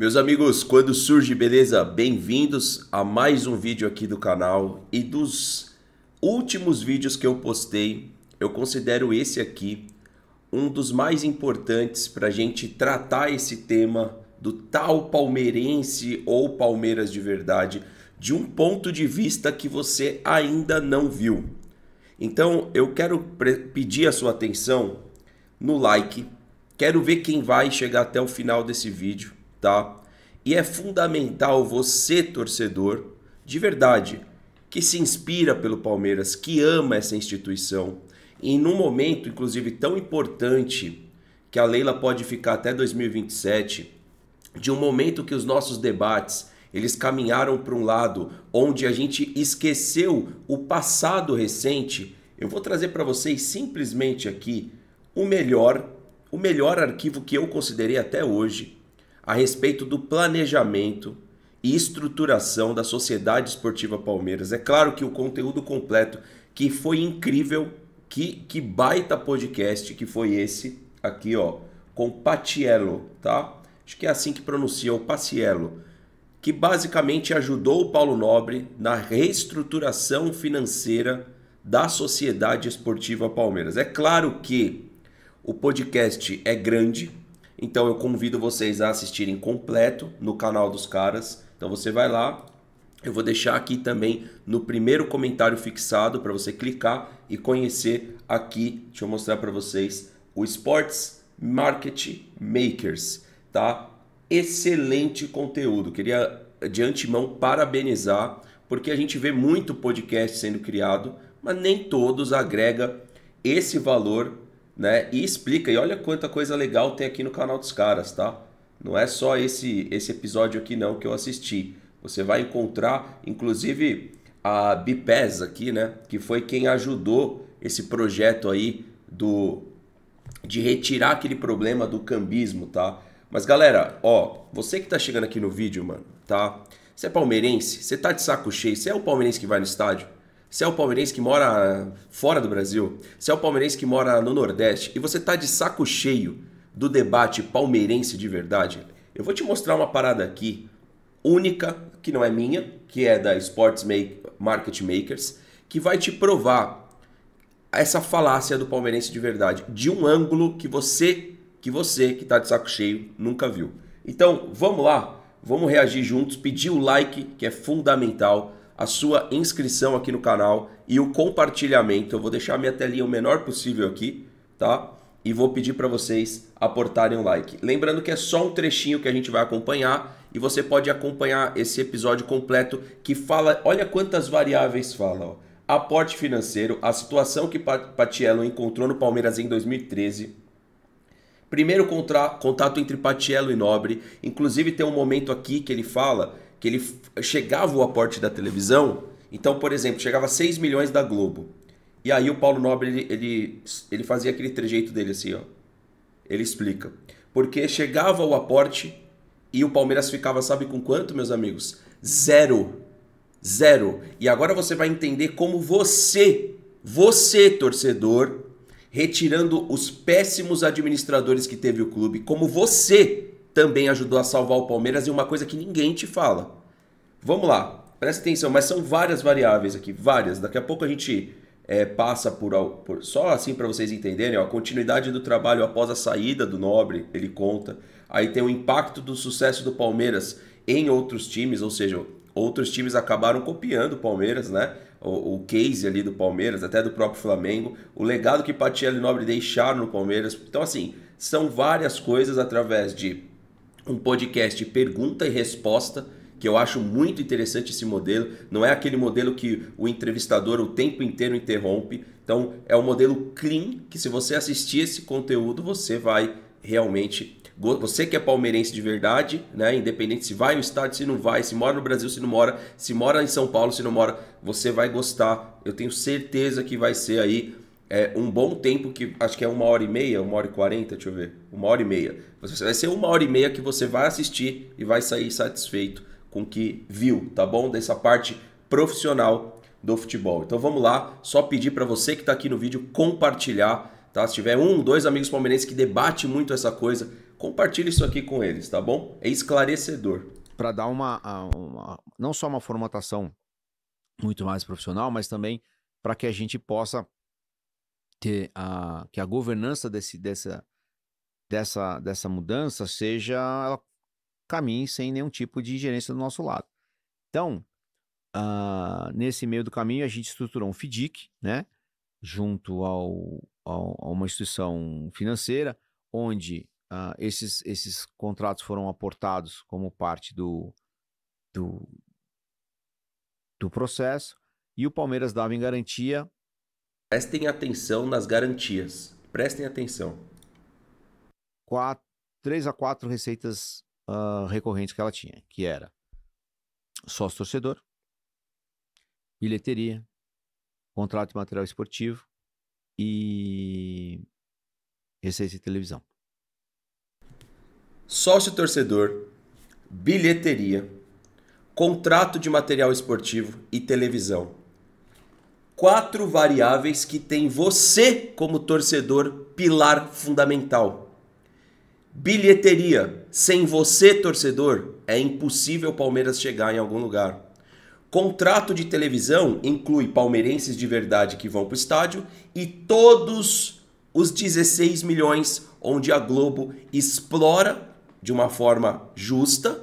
Meus amigos, quando surge beleza, bem-vindos a mais um vídeo aqui do canal e dos últimos vídeos que eu postei, eu considero esse aqui um dos mais importantes para a gente tratar esse tema do tal palmeirense ou Palmeiras de verdade de um ponto de vista que você ainda não viu. Então eu quero pedir a sua atenção no like, quero ver quem vai chegar até o final desse vídeo tá? E é fundamental você, torcedor, de verdade, que se inspira pelo Palmeiras, que ama essa instituição. E num momento, inclusive, tão importante, que a Leila pode ficar até 2027, de um momento que os nossos debates eles caminharam para um lado onde a gente esqueceu o passado recente, eu vou trazer para vocês simplesmente aqui o melhor, o melhor arquivo que eu considerei até hoje a respeito do planejamento e estruturação da Sociedade Esportiva Palmeiras. É claro que o conteúdo completo, que foi incrível, que, que baita podcast que foi esse aqui, ó, com Patiello, tá? Acho que é assim que pronuncia, o Paciello, que basicamente ajudou o Paulo Nobre na reestruturação financeira da Sociedade Esportiva Palmeiras. É claro que o podcast é grande, então eu convido vocês a assistirem completo no canal dos caras. Então você vai lá, eu vou deixar aqui também no primeiro comentário fixado para você clicar e conhecer aqui, deixa eu mostrar para vocês, o Sports Market Makers, tá? Excelente conteúdo. Queria de antemão parabenizar, porque a gente vê muito podcast sendo criado, mas nem todos agrega esse valor né? E explica, e olha quanta coisa legal tem aqui no canal dos caras, tá? Não é só esse, esse episódio aqui não que eu assisti. Você vai encontrar, inclusive, a Bipes aqui, né? Que foi quem ajudou esse projeto aí do de retirar aquele problema do cambismo, tá? Mas galera, ó, você que tá chegando aqui no vídeo, mano, tá? Você é palmeirense? Você tá de saco cheio? Você é o palmeirense que vai no estádio? Se é o palmeirense que mora fora do Brasil, se é o palmeirense que mora no Nordeste e você tá de saco cheio do debate palmeirense de verdade, eu vou te mostrar uma parada aqui única, que não é minha, que é da Sports Make, Market Makers, que vai te provar essa falácia do palmeirense de verdade, de um ângulo que você, que você que tá de saco cheio, nunca viu. Então, vamos lá, vamos reagir juntos, pedir o like, que é fundamental a sua inscrição aqui no canal e o compartilhamento. Eu vou deixar a minha telinha o menor possível aqui, tá? E vou pedir para vocês aportarem um like. Lembrando que é só um trechinho que a gente vai acompanhar e você pode acompanhar esse episódio completo que fala, olha quantas variáveis fala, ó. Aporte financeiro, a situação que Patiello encontrou no Palmeiras em 2013, primeiro contato entre Patiello e Nobre. Inclusive tem um momento aqui que ele fala que ele chegava o aporte da televisão. Então, por exemplo, chegava 6 milhões da Globo. E aí o Paulo Nobre, ele, ele, ele fazia aquele trejeito dele assim, ó. Ele explica. Porque chegava o aporte e o Palmeiras ficava, sabe com quanto, meus amigos? Zero. Zero. E agora você vai entender como você, você torcedor, retirando os péssimos administradores que teve o clube, como você também ajudou a salvar o Palmeiras e uma coisa que ninguém te fala. Vamos lá, presta atenção, mas são várias variáveis aqui, várias. Daqui a pouco a gente é, passa por, por, Só assim para vocês entenderem, ó, a continuidade do trabalho após a saída do Nobre, ele conta. Aí tem o impacto do sucesso do Palmeiras em outros times, ou seja, outros times acabaram copiando o Palmeiras, né? O, o case ali do Palmeiras, até do próprio Flamengo, o legado que Patiello e Nobre deixaram no Palmeiras. Então, assim, são várias coisas através de um podcast pergunta e resposta que eu acho muito interessante esse modelo. Não é aquele modelo que o entrevistador o tempo inteiro interrompe. Então, é um modelo clean que se você assistir esse conteúdo, você vai realmente você que é palmeirense de verdade, né, independente se vai no estádio, se não vai, se mora no Brasil, se não mora, se mora em São Paulo, se não mora, você vai gostar. Eu tenho certeza que vai ser aí é um bom tempo que acho que é uma hora e meia, uma hora e quarenta, deixa eu ver, uma hora e meia. Você, vai ser uma hora e meia que você vai assistir e vai sair satisfeito com o que viu, tá bom? Dessa parte profissional do futebol. Então vamos lá, só pedir para você que está aqui no vídeo compartilhar, tá? Se tiver um, dois amigos palmeirenses que debate muito essa coisa, compartilhe isso aqui com eles, tá bom? É esclarecedor. Para dar uma, uma, não só uma formatação muito mais profissional, mas também para que a gente possa que a, que a governança desse, dessa, dessa, dessa mudança seja ela caminhe sem nenhum tipo de gerência do nosso lado. Então, uh, nesse meio do caminho, a gente estruturou um FDIC, né? Junto ao, ao a uma instituição financeira, onde uh, esses, esses contratos foram aportados como parte do, do, do processo, e o Palmeiras dava em garantia Prestem atenção nas garantias. Prestem atenção. Quatro, três a quatro receitas uh, recorrentes que ela tinha, que era sócio torcedor, bilheteria, contrato de material esportivo e receita de televisão. Sócio torcedor, bilheteria, contrato de material esportivo e televisão quatro variáveis que tem você como torcedor pilar fundamental. Bilheteria. Sem você, torcedor, é impossível o Palmeiras chegar em algum lugar. Contrato de televisão inclui palmeirenses de verdade que vão para o estádio e todos os 16 milhões onde a Globo explora de uma forma justa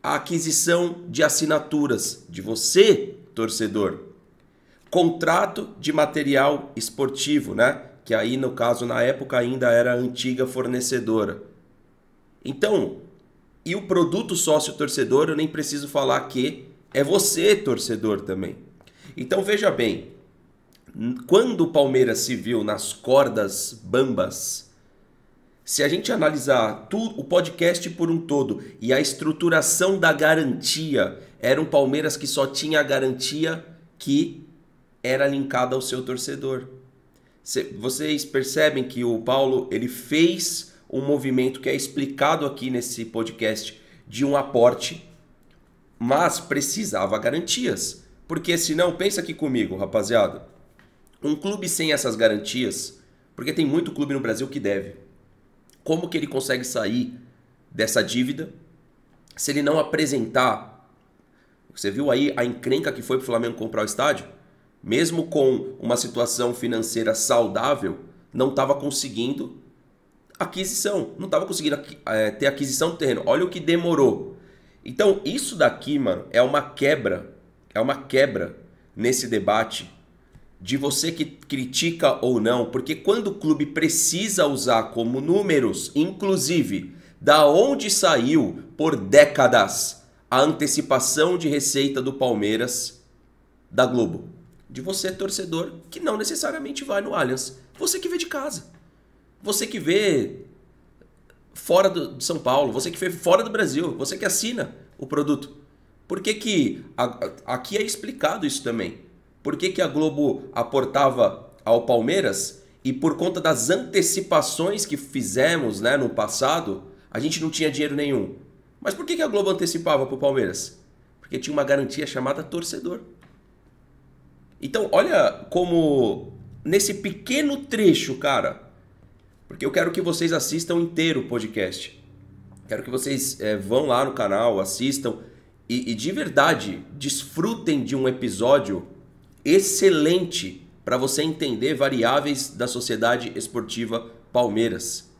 a aquisição de assinaturas de você, torcedor, contrato de material esportivo, né? Que aí no caso na época ainda era a antiga fornecedora. Então, e o produto sócio torcedor, eu nem preciso falar que é você torcedor também. Então veja bem, quando o Palmeiras se viu nas cordas bambas, se a gente analisar o podcast por um todo e a estruturação da garantia, era um Palmeiras que só tinha a garantia que era linkada ao seu torcedor. Vocês percebem que o Paulo ele fez um movimento que é explicado aqui nesse podcast de um aporte, mas precisava garantias. Porque senão, pensa aqui comigo, rapaziada. Um clube sem essas garantias, porque tem muito clube no Brasil que deve. Como que ele consegue sair dessa dívida se ele não apresentar? Você viu aí a encrenca que foi pro Flamengo comprar o estádio? mesmo com uma situação financeira saudável, não estava conseguindo aquisição, não estava conseguindo é, ter aquisição do terreno. Olha o que demorou. Então, isso daqui, mano, é uma quebra, é uma quebra nesse debate de você que critica ou não, porque quando o clube precisa usar como números, inclusive, da onde saiu por décadas a antecipação de receita do Palmeiras da Globo de você, torcedor, que não necessariamente vai no Allianz. Você que vê de casa. Você que vê fora do, de São Paulo, você que vê fora do Brasil, você que assina o produto. Por que, que a, a, aqui é explicado isso também? Por que, que a Globo aportava ao Palmeiras e por conta das antecipações que fizemos né, no passado, a gente não tinha dinheiro nenhum. Mas por que, que a Globo antecipava para o Palmeiras? Porque tinha uma garantia chamada torcedor. Então, olha como nesse pequeno trecho, cara, porque eu quero que vocês assistam inteiro o podcast. Quero que vocês é, vão lá no canal, assistam e, e de verdade desfrutem de um episódio excelente para você entender variáveis da Sociedade Esportiva Palmeiras.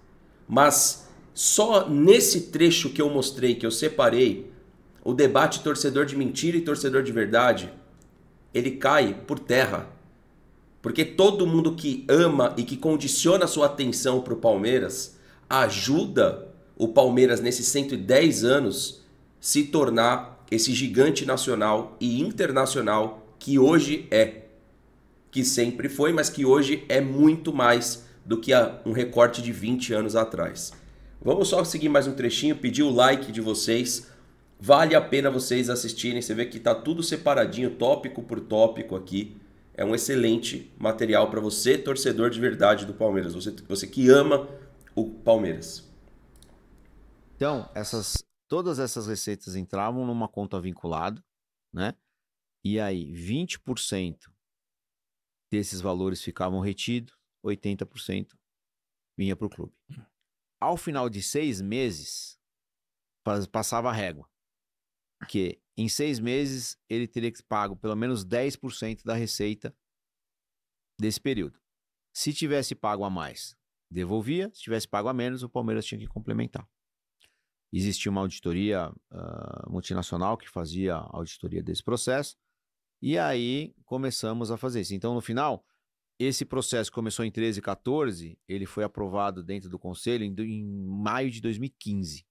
Mas só nesse trecho que eu mostrei, que eu separei, o debate torcedor de mentira e torcedor de verdade ele cai por terra. Porque todo mundo que ama e que condiciona sua atenção para o Palmeiras ajuda o Palmeiras nesses 110 anos se tornar esse gigante nacional e internacional que hoje é. Que sempre foi, mas que hoje é muito mais do que um recorte de 20 anos atrás. Vamos só seguir mais um trechinho, pedir o like de vocês Vale a pena vocês assistirem, você vê que está tudo separadinho, tópico por tópico aqui. É um excelente material para você, torcedor de verdade do Palmeiras, você, você que ama o Palmeiras. Então, essas, todas essas receitas entravam numa conta vinculada, né? E aí, 20% desses valores ficavam retidos, 80% vinha para o clube. Ao final de seis meses, passava a régua que em seis meses ele teria que pago pelo menos 10% da receita desse período. Se tivesse pago a mais, devolvia. Se tivesse pago a menos, o Palmeiras tinha que complementar. Existia uma auditoria uh, multinacional que fazia a auditoria desse processo. E aí começamos a fazer isso. Então, no final, esse processo começou em 13, 14, ele foi aprovado dentro do conselho em, em maio de 2015.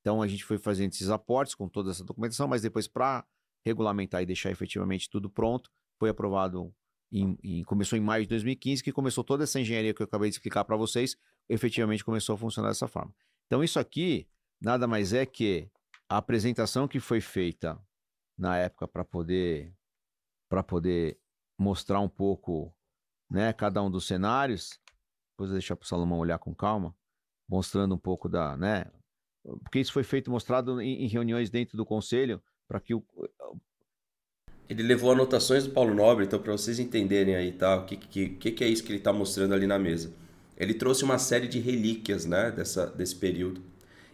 Então a gente foi fazendo esses aportes com toda essa documentação, mas depois para regulamentar e deixar efetivamente tudo pronto, foi aprovado em, em, começou em maio de 2015 que começou toda essa engenharia que eu acabei de explicar para vocês, efetivamente começou a funcionar dessa forma. Então isso aqui nada mais é que a apresentação que foi feita na época para poder para poder mostrar um pouco, né, cada um dos cenários. Depois eu deixar para o Salomão olhar com calma, mostrando um pouco da, né, porque isso foi feito, mostrado em, em reuniões dentro do conselho, para que o. Ele levou anotações do Paulo Nobre, então para vocês entenderem aí, tá? O que, que, que, que é isso que ele está mostrando ali na mesa? Ele trouxe uma série de relíquias, né? Dessa, desse período.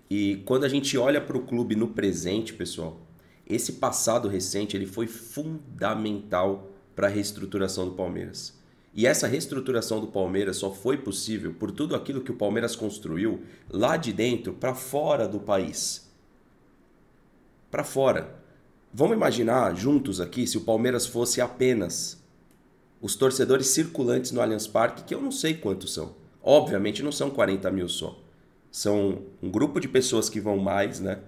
E quando a gente olha para o clube no presente, pessoal, esse passado recente ele foi fundamental para a reestruturação do Palmeiras. E essa reestruturação do Palmeiras só foi possível por tudo aquilo que o Palmeiras construiu lá de dentro para fora do país. Para fora. Vamos imaginar juntos aqui se o Palmeiras fosse apenas os torcedores circulantes no Allianz Parque, que eu não sei quantos são. Obviamente não são 40 mil só. São um grupo de pessoas que vão mais, né?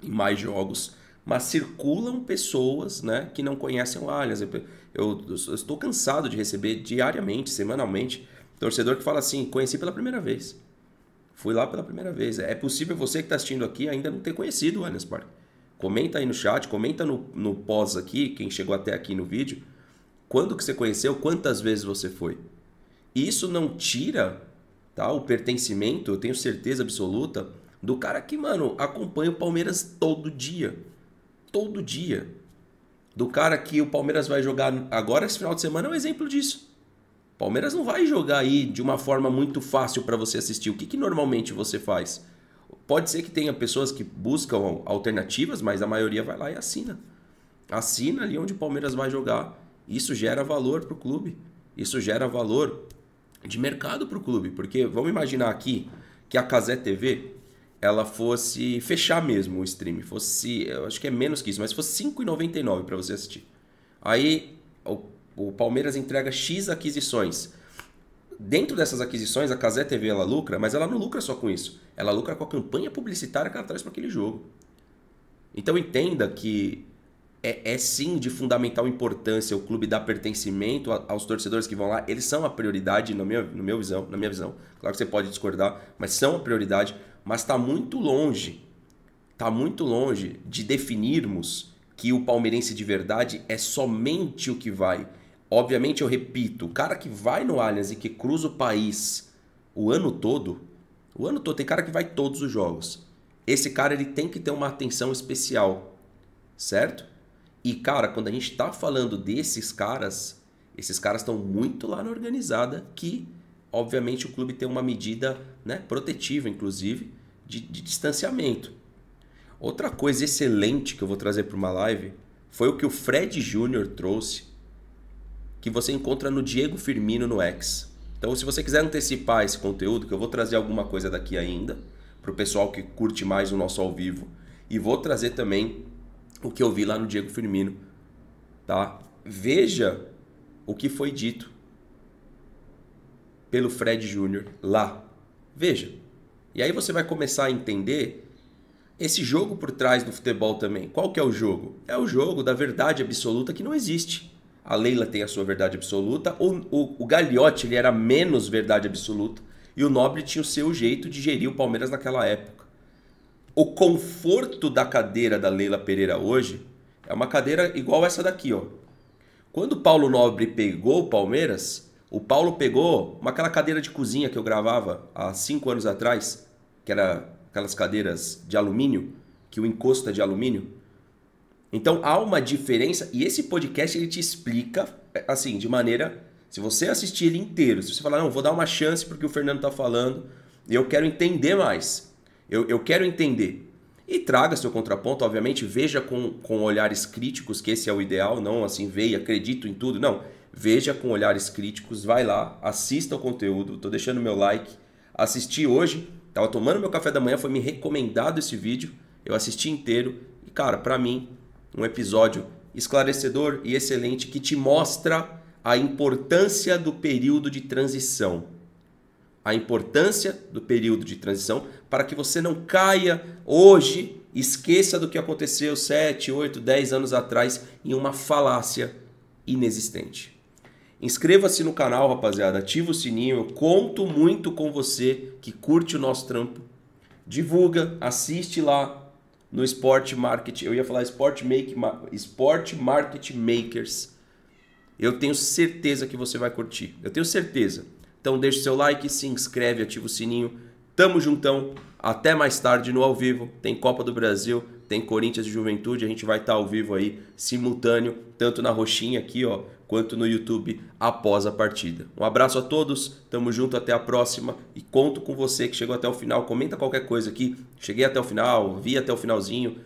Em mais jogos mas circulam pessoas né, que não conhecem o Allianz. Eu, eu, eu, estou cansado de receber diariamente, semanalmente, torcedor que fala assim: conheci pela primeira vez. Fui lá pela primeira vez. É possível você que está assistindo aqui ainda não ter conhecido o Allianz Park. Comenta aí no chat, comenta no, no pós aqui, quem chegou até aqui no vídeo, quando que você conheceu, quantas vezes você foi. Isso não tira tá, o pertencimento, eu tenho certeza absoluta, do cara que, mano, acompanha o Palmeiras todo dia todo dia. Do cara que o Palmeiras vai jogar agora esse final de semana é um exemplo disso. Palmeiras não vai jogar aí de uma forma muito fácil para você assistir. O que, que normalmente você faz? Pode ser que tenha pessoas que buscam alternativas, mas a maioria vai lá e assina. Assina ali onde o Palmeiras vai jogar. Isso gera valor para o clube. Isso gera valor de mercado para o clube. Porque vamos imaginar aqui que a Casé TV ela fosse fechar mesmo o stream, fosse, eu acho que é menos que isso, mas fosse R$ 5,99 para você assistir. Aí o, o, Palmeiras entrega X aquisições. Dentro dessas aquisições, a Casé TV ela lucra, mas ela não lucra só com isso. Ela lucra com a campanha publicitária que ela traz para aquele jogo. Então entenda que é, é, sim de fundamental importância o clube dar pertencimento aos torcedores que vão lá. Eles são a prioridade, na minha, no meu visão, na minha visão. Claro que você pode discordar, mas são a prioridade mas está muito longe, está muito longe de definirmos que o palmeirense de verdade é somente o que vai. Obviamente, eu repito, o cara que vai no Allianz e que cruza o país o ano todo, o ano todo tem cara que vai todos os jogos. Esse cara ele tem que ter uma atenção especial, certo? E cara, quando a gente está falando desses caras, esses caras estão muito lá na organizada que obviamente o clube tem uma medida né, protetiva, inclusive, de, de distanciamento. Outra coisa excelente que eu vou trazer para uma live foi o que o Fred Júnior trouxe, que você encontra no Diego Firmino no X. Então, se você quiser antecipar esse conteúdo, que eu vou trazer alguma coisa daqui ainda, para o pessoal que curte mais o nosso ao vivo, e vou trazer também o que eu vi lá no Diego Firmino, tá? Veja o que foi dito pelo Fred Júnior lá. Veja. E aí você vai começar a entender esse jogo por trás do futebol também. Qual que é o jogo? É o jogo da verdade absoluta que não existe. A Leila tem a sua verdade absoluta, o, o, o Gagliotti ele era menos verdade absoluta e o Nobre tinha o seu jeito de gerir o Palmeiras naquela época. O conforto da cadeira da Leila Pereira hoje é uma cadeira igual essa daqui, ó. Quando o Paulo Nobre pegou o Palmeiras, o Paulo pegou uma, aquela cadeira de cozinha que eu gravava há cinco anos atrás, que era aquelas cadeiras de alumínio, que o encosto é de alumínio. Então há uma diferença e esse podcast ele te explica é, assim, de maneira, se você assistir ele inteiro, se você falar, não, vou dar uma chance porque o Fernando está falando, eu quero entender mais. Eu, eu quero entender. E traga seu contraponto, obviamente, veja com, com olhares críticos, que esse é o ideal, não assim, veja, acredito em tudo. Não, veja com olhares críticos, vai lá, assista o conteúdo, estou deixando meu like. Assisti hoje, estava tomando meu café da manhã, foi me recomendado esse vídeo, eu assisti inteiro e, cara, para mim, um episódio esclarecedor e excelente que te mostra a importância do período de transição. A importância do período de transição para que você não caia hoje, esqueça do que aconteceu 7, 8, 10 anos atrás em uma falácia inexistente. Inscreva-se no canal, rapaziada, ativa o sininho. Eu conto muito com você que curte o nosso trampo. Divulga, assiste lá no Sport Market. Eu ia falar Sport, Make, Sport Market Makers. Eu tenho certeza que você vai curtir. Eu tenho certeza. Então deixa o seu like, se inscreve, ativa o sininho. Tamo juntão. Até mais tarde no ao vivo. Tem Copa do Brasil, tem Corinthians e Juventude. A gente vai estar tá ao vivo aí, simultâneo, tanto na roxinha aqui, ó quanto no YouTube após a partida. Um abraço a todos, tamo junto, até a próxima e conto com você que chegou até o final. Comenta qualquer coisa aqui, cheguei até o final, vi até o finalzinho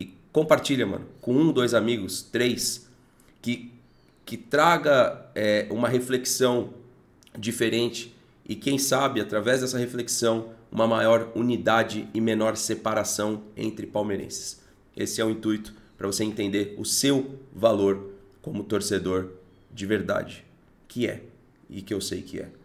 e compartilha, mano, com um, dois amigos, três, que, que traga é, uma reflexão diferente e quem sabe, através dessa reflexão, uma maior unidade e menor separação entre palmeirenses. Esse é o intuito para você entender o seu valor como torcedor de verdade, que é e que eu sei que é.